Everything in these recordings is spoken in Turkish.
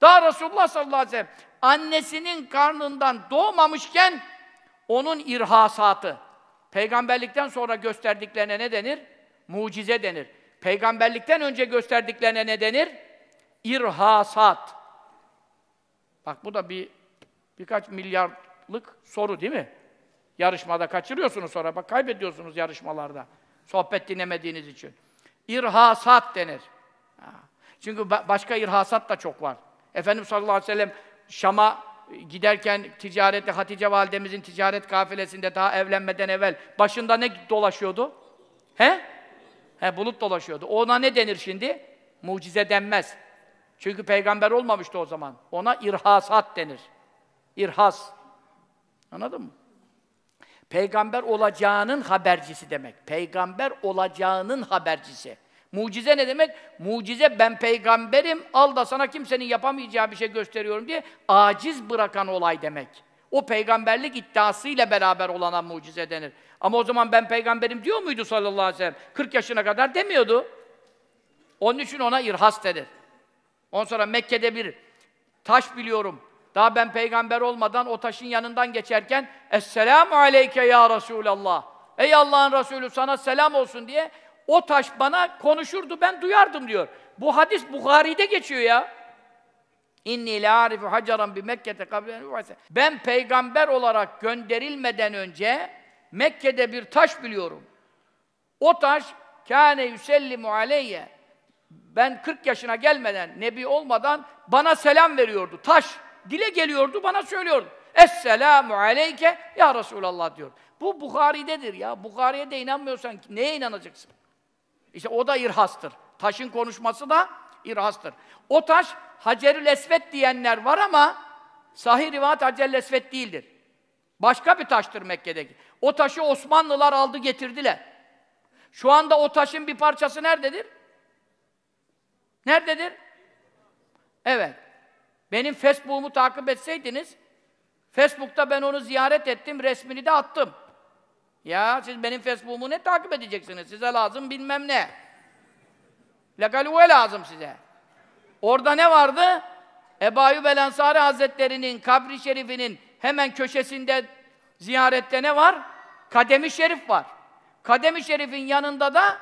Daha Resulullah sallallahu aleyhi ve sellem annesinin karnından doğmamışken onun irhasatı. Peygamberlikten sonra gösterdiklerine ne denir? Mucize denir. Peygamberlikten önce gösterdiklerine ne denir? İrhasat. Bak bu da bir birkaç milyarlık soru değil mi? Yarışmada kaçırıyorsunuz sonra. Bak kaybediyorsunuz yarışmalarda. Sohbet dinlemediğiniz için. İrhasat denir. Çünkü başka irhasat da çok var. Efendimiz sallallahu aleyhi ve sellem Şam'a giderken ticarette Hatice validemizin ticaret kafilesinde daha evlenmeden evvel başında ne dolaşıyordu? He? He bulut dolaşıyordu. Ona ne denir şimdi? Mucize denmez. Çünkü peygamber olmamıştı o zaman. Ona irhasat denir. İrhas. Anladın mı? Peygamber olacağının habercisi demek. Peygamber olacağının habercisi. Mucize ne demek? Mucize ben peygamberim, al da sana kimsenin yapamayacağı bir şey gösteriyorum diye aciz bırakan olay demek. O peygamberlik iddiasıyla beraber olana mucize denir. Ama o zaman ben peygamberim diyor muydu sallallahu aleyhi ve sellem? 40 yaşına kadar demiyordu. Onun için ona irhas denir. Ondan sonra Mekke'de bir taş biliyorum. Daha ben peygamber olmadan o taşın yanından geçerken Esselamu aleyke ya Resulallah. Ey Allah'ın Resulü sana selam olsun diye o taş bana konuşurdu, ben duyardım diyor. Bu hadis Buhari'de geçiyor ya. İnni la arifu hacaran bi Mekke'te kablen Ben peygamber olarak gönderilmeden önce Mekke'de bir taş biliyorum. O taş kâne yüsellimu aleyye. Ben 40 yaşına gelmeden, nebi olmadan bana selam veriyordu. Taş dile geliyordu, bana söylüyordu. Esselamu aleyke ya Resulallah diyor. Bu Bukhari'dedir ya. Bukhari'ye de inanmıyorsan neye inanacaksın? İşte o da irhastır. Taşın konuşması da irhastır. O taş Hacerül Esvet diyenler var ama sahih rivayet Hacerül Esvet değildir. Başka bir taştır Mekke'deki. O taşı Osmanlılar aldı getirdiler. Şu anda o taşın bir parçası nerededir? Nerededir? Evet. Benim Facebook'umu takip etseydiniz, Facebook'ta ben onu ziyaret ettim, resmini de attım. Ya siz benim Facebook'umu ne takip edeceksiniz? Size lazım bilmem ne. Legaluve lazım size. Orada ne vardı? Ebu Ayyub el Ensari Hazretleri'nin kabri şerifinin hemen köşesinde ziyarette ne var? Kademi şerif var. Kademi şerifin yanında da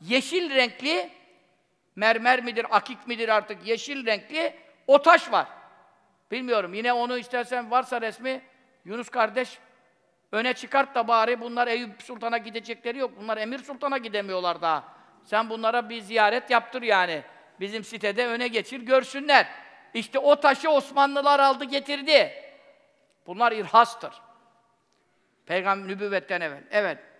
yeşil renkli mermer midir, akik midir artık yeşil renkli o taş var. Bilmiyorum yine onu istersen varsa resmi Yunus kardeş Öne çıkart da bari bunlar Eyüp Sultan'a gidecekleri yok. Bunlar Emir Sultan'a gidemiyorlar daha. Sen bunlara bir ziyaret yaptır yani. Bizim sitede öne geçir görsünler. İşte o taşı Osmanlılar aldı getirdi. Bunlar irhastır. Peygamber nübüvvetten evvel. Evet.